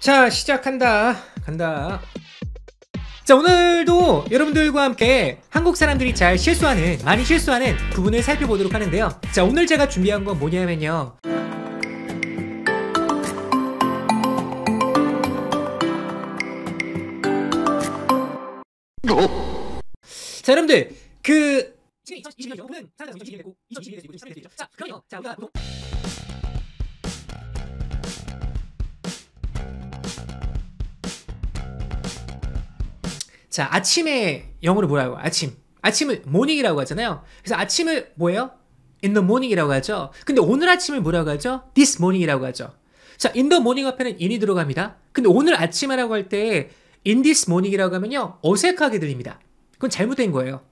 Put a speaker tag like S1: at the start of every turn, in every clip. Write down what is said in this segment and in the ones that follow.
S1: 자 시작한다 간다 자 오늘도 여러분들과 함께 한국 사람들이 잘 실수하는 많이 실수하는 부분을 살펴보도록 하는데요 자 오늘 제가 준비한 건 뭐냐면요 자 여러분들 그 지금 2021년 5는 2021년 되고 2021년 되고 2021년 되죠 자 그럼요 자 우리가 보통 자, 아침에 영어로 뭐라고? 아침. 아침을 모닝이라고 하잖아요. 그래서 아침을 뭐예요? in the morning이라고 하죠. 근데 오늘 아침을 뭐라고 하죠? this morning이라고 하죠. 자, in the morning 앞에는 in이 들어갑니다. 근데 오늘 아침이라고 할 때 in this morning이라고 하면요. 어색하게 들립니다. 그건 잘못된 거예요.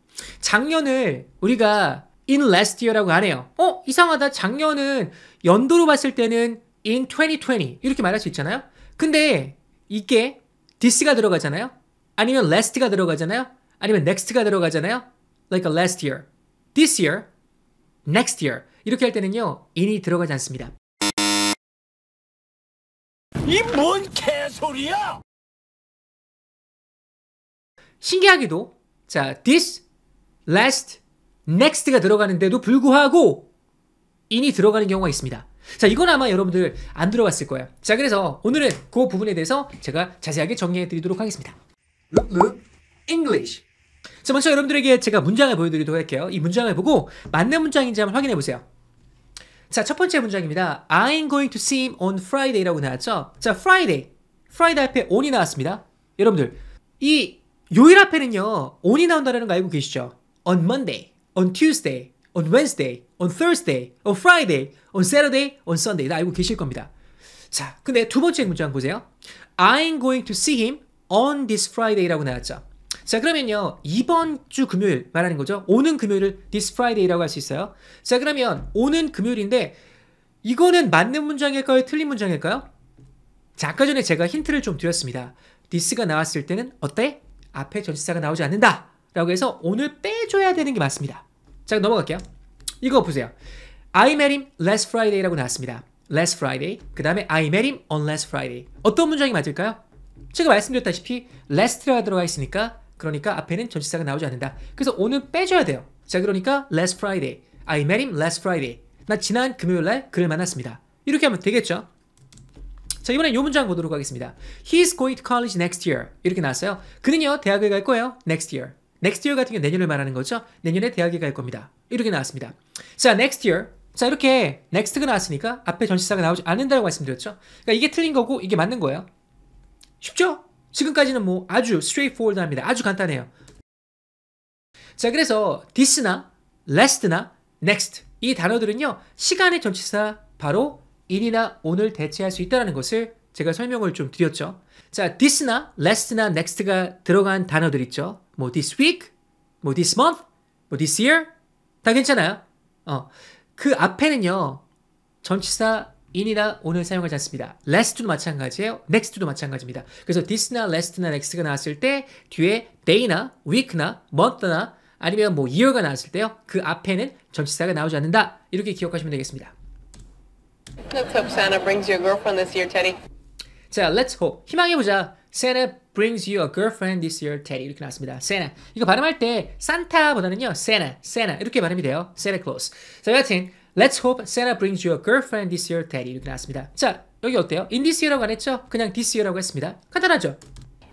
S1: 작년을 우리가 in last year라고 안 해요. 어, 이상하다. 작년은 연도로 봤을 때는 in 2020 이렇게 말할 수 있잖아요. 근데 이게 this가 들어가잖아요. 아니면 last가 들어가잖아요. 아니면 next가 들어가잖아요. Like last year, this year, next year 이렇게 할 때는요 in이 들어가지 않습니다. 이 뭔 개소리야! 신기하게도 자 this, last, next가 들어가는데도 불구하고 in이 들어가는 경우가 있습니다. 자 이건 아마 여러분들 안 들어봤을 거예요. 자 그래서 오늘은 그 부분에 대해서 제가 자세하게 정리해 드리도록 하겠습니다. 룩룩 English. 자, 먼저 여러분들에게 제가 문장을 보여드리도록 할게요. 이 문장을 보고 맞는 문장인지 한번 확인해 보세요. 자, 첫 번째 문장입니다. I'm going to see him on Friday라고 나왔죠? 자, Friday. Friday 앞에 on이 나왔습니다. 여러분들, 이 요일 앞에는요, on이 나온다는 거 알고 계시죠? On Monday, on Tuesday, on Wednesday, on Thursday, on Friday, on Saturday, on Sunday. 다 알고 계실 겁니다. 자, 근데 두 번째 문장 보세요. I'm going to see him on this Friday라고 나왔죠. 자 그러면요 이번 주 금요일 말하는 거죠. 오는 금요일을 this Friday라고 할 수 있어요. 자 그러면 오는 금요일인데 이거는 맞는 문장일까요? 틀린 문장일까요? 자 아까 전에 제가 힌트를 좀 드렸습니다. this가 나왔을 때는 어때? 앞에 전치사가 나오지 않는다 라고 해서 오늘 빼줘야 되는 게 맞습니다. 자 넘어갈게요. 이거 보세요. I met him last Friday라고 나왔습니다. last Friday 그 다음에 I met him on last Friday 어떤 문장이 맞을까요? 제가 말씀드렸다시피 less가 들어가 있으니까 그러니까 앞에는 전치사가 나오지 않는다. 그래서 오늘 빼줘야 돼요. 자 그러니까 last Friday. I met him last Friday. 나 지난 금요일날 그를 만났습니다. 이렇게 하면 되겠죠? 자 이번엔 요 문장 보도록 하겠습니다. He's going to college next year. 이렇게 나왔어요. 그는요 대학을 갈 거예요. next year. next year 같은 경우 내년을 말하는 거죠. 내년에 대학에 갈 겁니다. 이렇게 나왔습니다. 자 next year. 자 이렇게 next가 나왔으니까 앞에 전치사가 나오지 않는다고 말씀드렸죠. 그러니까 이게 틀린 거고 이게 맞는 거예요. 쉽죠? 지금까지는 뭐 아주 straightforward합니다. 아주 간단해요. 자, 그래서 this나 last나 next 이 단어들은요. 시간의 전치사 바로 in이나 on을 대체할 수 있다는 것을 제가 설명을 좀 드렸죠. 자, this나 last나 next가 들어간 단어들 있죠. 뭐 this week, 뭐 this month, 뭐 this year 다 괜찮아요. 어. 그 앞에는요. 전치사 in이나 오늘 사용하지 않습니다. last도 마찬가지예요. next도 마찬가지입니다. 그래서 this나 last나 next가 나왔을 때 뒤에 day나 week나 month나 아니면 뭐 year가 나왔을 때요. 그 앞에는 전치사가 나오지 않는다. 이렇게 기억하시면 되겠습니다. Let's hope Santa brings you a girlfriend this year, Teddy. 자, let's hope. 희망해보자. Santa brings you a girlfriend this year, Teddy. 이렇게 나왔습니다. Santa. 이거 발음할 때 산타보다는요. Santa, Santa 이렇게 발음이 돼요. Santa Claus. 자, 여하튼 Let's hope Santa brings you a girlfriend this year, Daddy 이렇게 나왔습니다. 자, 여기 어때요? In this year라고 안 했죠? 그냥 this year라고 했습니다. 간단하죠?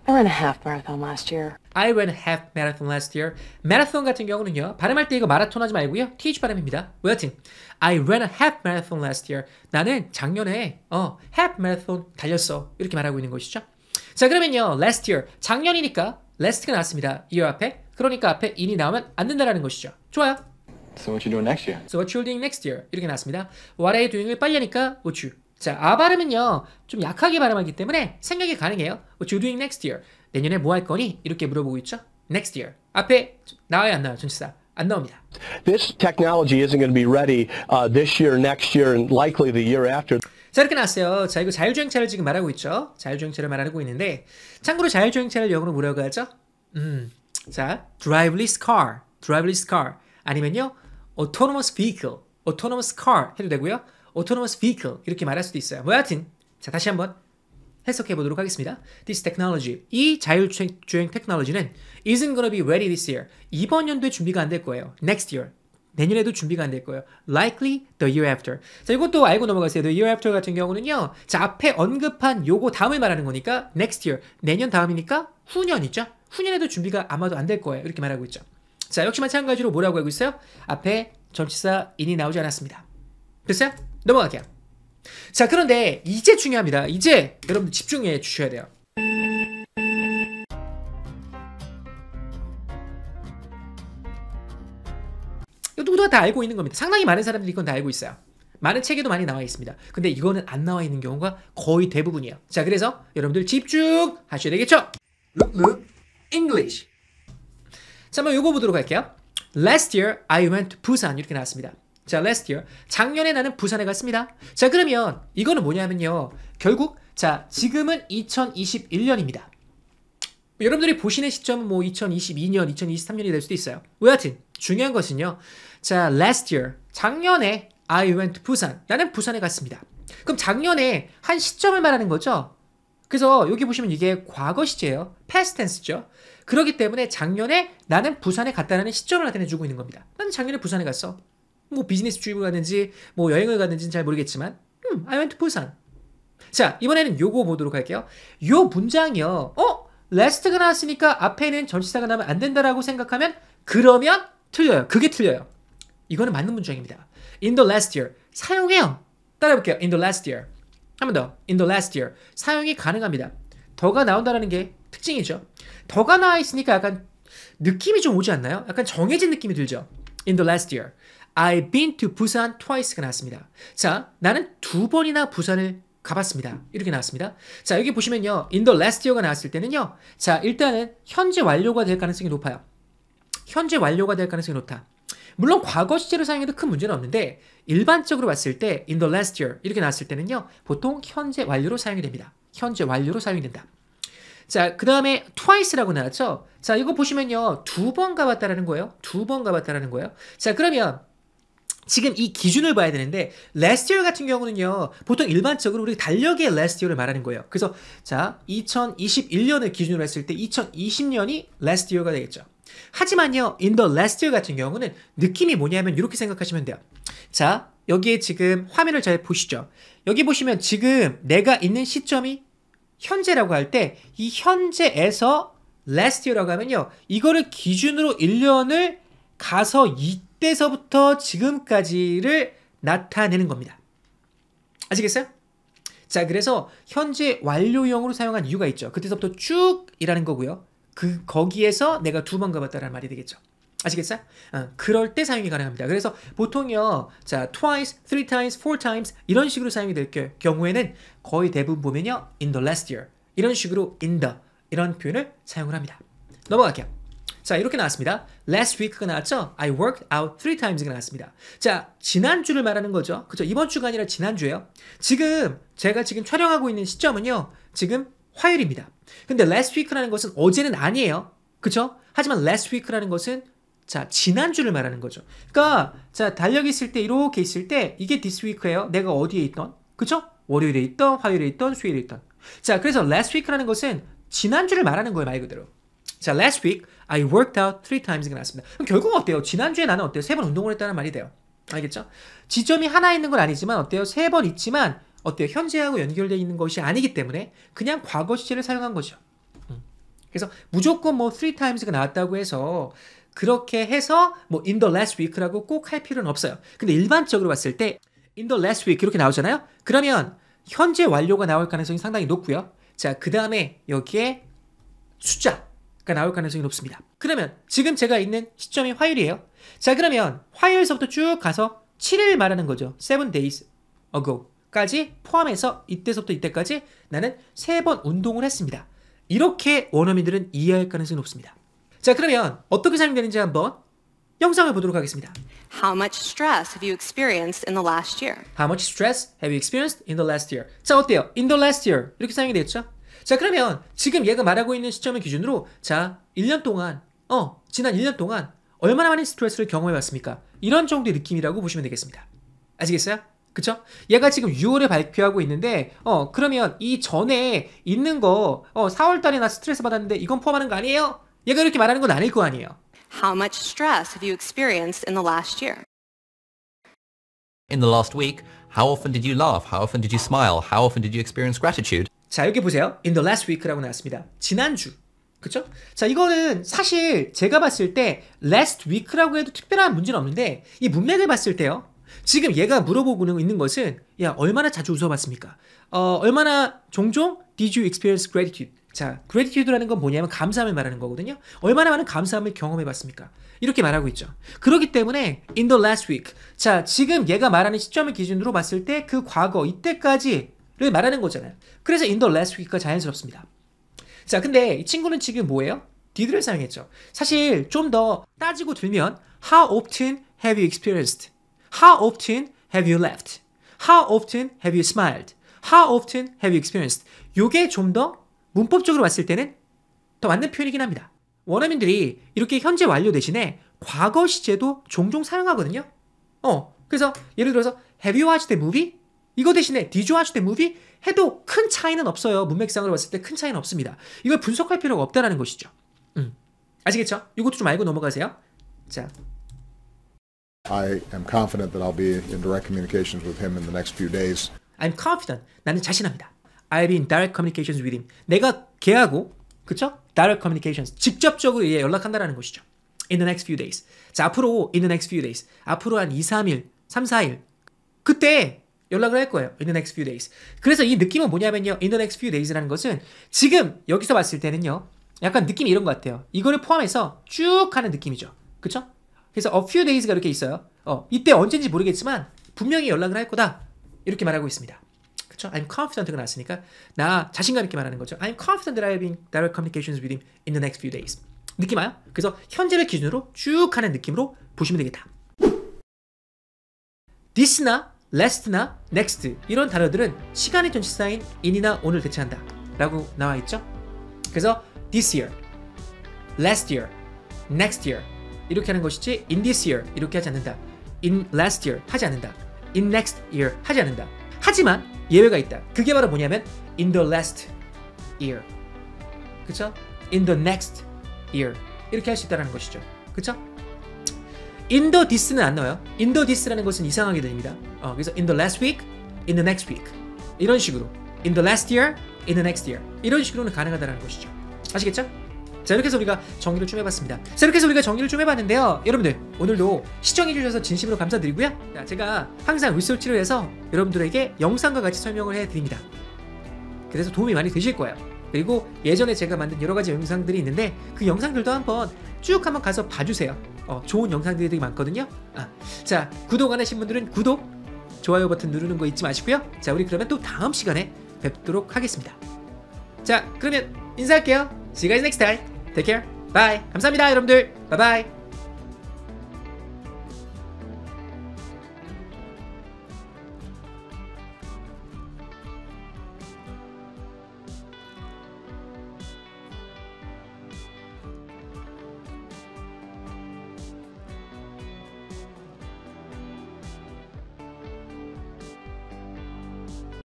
S1: I ran a half marathon last year. I ran a half marathon last year. 마라톤 같은 경우는요. 발음할 때 이거 마라톤 하지 말고요. TH 발음입니다. 여하튼 I ran a half marathon last year. 나는 작년에 어, half marathon 달렸어. 이렇게 말하고 있는 것이죠. 자, 그러면요. last year. 작년이니까 last가 나왔습니다. year 앞에. 그러니까 앞에 in이 나오면 안 된다라는 것이죠. 좋아요. So what you doing next year? So what you doing next year? 이렇게 나왔습니다. What are you doing을 빨리 하니까 what you. 자, 아 발음은요. 좀 약하게 발음하기 때문에 생각이 가능해요. What you doing next year? 내년에 뭐 할 거니? 이렇게 물어보고 있죠. Next year. 앞에 나와야 안 나와요, 전치사. 안 나옵니다. This technology isn't going to be ready uh, this year, next year, and likely the year after. 자 이렇게 나왔어요. 자 이거 자율주행차를 지금 말하고 있죠. 자율주행차를 말하고 있는데 참고로 자율주행차를 영어로 뭐라고 하죠? 음, 자 driverless car, driverless car 아니면요 autonomous vehicle, autonomous car 해도 되고요. autonomous vehicle 이렇게 말할 수도 있어요. 뭐 여하튼 자 다시 한번 해석해 보도록 하겠습니다. This technology, 이 자율주행 테크놀로지는 isn't gonna be ready this year. 이번 연도에 준비가 안 될 거예요. Next year, 내년에도 준비가 안 될 거예요. Likely the year after. 자, 이것도 알고 넘어가세요. The year after 같은 경우는요. 자, 앞에 언급한 요거 다음을 말하는 거니까 next year. 내년 다음이니까 후년이죠. 후년에도 준비가 아마도 안 될 거예요. 이렇게 말하고 있죠. 자, 역시 마찬가지로 뭐라고 하고 있어요? 앞에 점치사 인이 나오지 않았습니다. 됐어요? 넘어갈게요. 자, 그런데 이제 중요합니다. 이제 여러분 집중해 주셔야 돼요. 누구나 다 알고 있는 겁니다. 상당히 많은 사람들이 이건 다 알고 있어요. 많은 책에도 많이 나와 있습니다. 근데 이거는 안 나와 있는 경우가 거의 대부분이에요. 자, 그래서 여러분들 집중하셔야 되겠죠? English 자, 한번 요거 보도록 할게요. Last year I went to Busan 이렇게 나왔습니다. 자, last year 작년에 나는 부산에 갔습니다. 자, 그러면 이거는 뭐냐면요. 결국 자, 지금은 2021년입니다. 여러분들이 보시는 시점은 뭐 2022년, 2023년이 될 수도 있어요. 뭐 여하튼 중요한 것은요. 자, last year 작년에 I went to Busan. 나는 부산에 갔습니다. 그럼 작년에 한 시점을 말하는 거죠. 그래서 여기 보시면 이게 과거 시제예요. past tense죠. 그렇기 때문에 작년에 나는 부산에 갔다라는 시점을 나타내 주고 있는 겁니다. 나는 작년에 부산에 갔어. 뭐 비즈니스 트립을 갔는지 뭐 여행을 갔는지는 잘 모르겠지만 음, I went to 부산. 자, 이번에는 요거 보도록 할게요. 요 문장이요. 어? 레스트가 나왔으니까 앞에는 전치사가 나면 안 된다라고 생각하면 그러면 틀려요. 그게 틀려요. 이거는 맞는 문장입니다. In the last year. 사용해요. 따라해볼게요. In the last year. 한 번 더. In the last year. 사용이 가능합니다. 더가 나온다라는 게 특징이죠. 더가 나와 있으니까 약간 느낌이 좀 오지 않나요? 약간 정해진 느낌이 들죠. In the last year, I've been to Busan twice가 나왔습니다. 자, 나는 두 번이나 부산을 가봤습니다. 이렇게 나왔습니다. 자, 여기 보시면요. In the last year가 나왔을 때는요. 자, 일단은 현재 완료가 될 가능성이 높아요. 현재 완료가 될 가능성이 높다. 물론 과거 시제로 사용해도 큰 문제는 없는데 일반적으로 봤을 때 in the last year 이렇게 나왔을 때는요. 보통 현재 완료로 사용이 됩니다. 현재 완료로 사용이 된다. 자, 그 다음에 twice라고 나왔죠? 자, 이거 보시면요. 두 번 가봤다라는 거예요. 두 번 가봤다라는 거예요. 자, 그러면 지금 이 기준을 봐야 되는데 last year 같은 경우는요 보통 일반적으로 우리 달력의 last year를 말하는 거예요 그래서 자 2021년을 기준으로 했을 때 2020년이 last year가 되겠죠 하지만요 in the last year 같은 경우는 느낌이 뭐냐면 이렇게 생각하시면 돼요 자 여기에 지금 화면을 잘 보시죠 여기 보시면 지금 내가 있는 시점이 현재라고 할 때 이 현재에서 last year라고 하면요. 이거를 기준으로 1년을 가서 이때서부터 지금까지를 나타내는 겁니다. 아시겠어요? 자, 그래서 현재 완료형으로 사용한 이유가 있죠. 그때서부터 쭉이라는 거고요. 그 거기에서 내가 두 번 가봤다라는 말이 되겠죠. 아시겠어요? 아, 그럴 때 사용이 가능합니다. 그래서 보통요, 자, twice, three times, four times 이런 식으로 사용이 될 경우에는 거의 대부분 보면요, in the last year 이런 식으로 in the 이런 표현을 사용을 합니다. 넘어갈게요. 자, 이렇게 나왔습니다. Last week가 나왔죠? I worked out three times가 나왔습니다. 자, 지난주를 말하는 거죠. 그죠? 이번 주가 아니라 지난주예요. 지금 제가 지금 촬영하고 있는 시점은요, 지금 화요일입니다. 근데 last week라는 것은 어제는 아니에요. 그죠? 하지만 last week라는 것은 자, 지난주를 말하는 거죠. 그러니까 자, 달력 있을 때 이렇게 있을 때 이게 this week예요. 내가 어디에 있던? 그쵸? 월요일에 있던, 화요일에 있던, 수요일에 있던. 자, 그래서 last week라는 것은 지난주를 말하는 거예요, 말 그대로. 자, last week I worked out three times가 나왔습니다. 그럼 결국 어때요? 지난주에 나는 어때요? 세 번 운동을 했다는 말이 돼요. 알겠죠? 지점이 하나 있는 건 아니지만 어때요? 세 번 있지만 어때요? 현재하고 연결되어 있는 것이 아니기 때문에 그냥 과거 시제를 사용한 거죠. 음. 그래서 무조건 뭐 three times가 나왔다고 해서 그렇게 해서 뭐 in the last week라고 꼭 할 필요는 없어요. 근데 일반적으로 봤을 때 in the last week 이렇게 나오잖아요. 그러면 현재 완료가 나올 가능성이 상당히 높고요. 자, 그 다음에 여기에 숫자가 나올 가능성이 높습니다. 그러면 지금 제가 있는 시점이 화요일이에요. 자, 그러면 화요일서부터 쭉 가서 7일 말하는 거죠. 7 days ago 까지 포함해서 이때서부터 이때까지 나는 세 번 운동을 했습니다. 이렇게 원어민들은 이해할 가능성이 높습니다. 자, 그러면 어떻게 사용되는지 한번 영상을 보도록 하겠습니다. How much stress have you experienced in the last year? How much stress have you experienced in the last year? 자, 어때요? In the last year. 이렇게 사용이 되겠죠? 자, 그러면 지금 얘가 말하고 있는 시점을 기준으로 자, 1년 동안 어, 지난 1년 동안 얼마나 많은 스트레스를 경험해 봤습니까? 이런 정도의 느낌이라고 보시면 되겠습니다. 아시겠어요? 그쵸? 얘가 지금 6월에 발표하고 있는데 어 그러면 이 전에 있는 거 어, 4월달에 나 스트레스 받았는데 이건 포함하는 거 아니에요? 얘가 이렇게 말하는 건 아닐 거 아니에요. How much stress have you experienced in the last year? In the last week, how often did you laugh? How often did you smile? How often did you experience gratitude? 자, 여기 보세요. In the last week라고 나왔습니다. 지난주. 그쵸? 자, 이거는 사실 제가 봤을 때 last week라고 해도 특별한 문제는 없는데 이 문맥을 봤을 때요. 지금 얘가 물어보고 있는 것은 야, 얼마나 자주 웃어봤습니까? 어, 얼마나 종종 did you experience gratitude? 자, gratitude라는 건 뭐냐면 감사함을 말하는 거거든요. 얼마나 많은 감사함을 경험해 봤습니까? 이렇게 말하고 있죠. 그렇기 때문에 in the last week. 자, 지금 얘가 말하는 시점을 기준으로 봤을 때 그 과거 이때까지를 말하는 거잖아요. 그래서 in the last week가 자연스럽습니다. 자, 근데 이 친구는 지금 뭐예요? did를 사용했죠. 사실 좀 더 따지고 들면 how often have you experienced? how often have you left? how often have you smiled? how often have you experienced? 요게 좀더 문법적으로 봤을 때는 더 맞는 표현이긴 합니다. 원어민들이 이렇게 현재 완료 대신에 과거 시제도 종종 사용하거든요. 어, 그래서 예를 들어서 Have you watched the movie? 이거 대신에 Did you watch the movie? 해도 큰 차이는 없어요. 문맥상으로 봤을 때 큰 차이는 없습니다. 이걸 분석할 필요가 없다라는 것이죠. 음, 아시겠죠? 이것도 좀 알고 넘어가세요. 자. I am confident that I'll be in direct communications with him in the next few days. I'm confident. 나는 자신합니다. I'll be in direct communications with him. 내가 걔하고 그쵸? direct communications 직접적으로 얘 연락한다라는 것이죠. in the next few days. 자, 앞으로 in the next few days. 앞으로 한 2, 3일, 3, 4일. 그때 연락을 할 거예요. in the next few days. 그래서 이 느낌은 뭐냐면요. in the next few days라는 것은 지금 여기서 봤을 때는요. 약간 느낌이 이런 것 같아요. 이거를 포함해서 쭉 하는 느낌이죠. 그쵸? 그래서 a few days가 이렇게 있어요. 어, 이때 언젠지 모르겠지만 분명히 연락을 할 거다. 이렇게 말하고 있습니다. 그렇죠? I'm confident가 나왔으니까 나 자신감 있게 말하는 거죠. I'm confident that I have direct communications with him in the next few days. 느낌 와요? 그래서 현재를 기준으로 쭉 하는 느낌으로 보시면 되겠다. this나 last나 next 이런 단어들은 시간의 전치사인 in이나 오늘 대체한다 라고 나와 있죠. 그래서 this year, last year, next year 이렇게 하는 것이지 in this year 이렇게 하지 않는다. in last year 하지 않는다. in next year 하지 않는다. 하지만 예외가 있다. 그게 바로 뭐냐면 in the last year. 그쵸? in the next year. 이렇게 할 수 있다는 것이죠. 그쵸? in the this는 안 나와요. in the this라는 것은 이상하게 들립니다. 어, 그래서 in the last week, in the next week. 이런 식으로. in the last year, in the next year. 이런 식으로는 가능하다는 것이죠. 아시겠죠? 자 이렇게 해서 우리가 정리를 좀 해봤습니다 자 이렇게 해서 우리가 정리를 좀 해봤는데요 여러분들 오늘도 시청해주셔서 진심으로 감사드리고요 제가 항상 리솔치를 해서 여러분들에게 영상과 같이 설명을 해드립니다 그래서 도움이 많이 되실 거예요 그리고 예전에 제가 만든 여러가지 영상들이 있는데 그 영상들도 한번 쭉 한번 가서 봐주세요 어, 좋은 영상들이 되게 많거든요 아, 자 구독 안 하신 분들은 구독 좋아요 버튼 누르는 거 잊지 마시고요 자 우리 그러면 또 다음 시간에 뵙도록 하겠습니다 자 그러면 인사할게요 See you guys next time Take care. Bye. 감사합니다, 여러분들. Bye bye.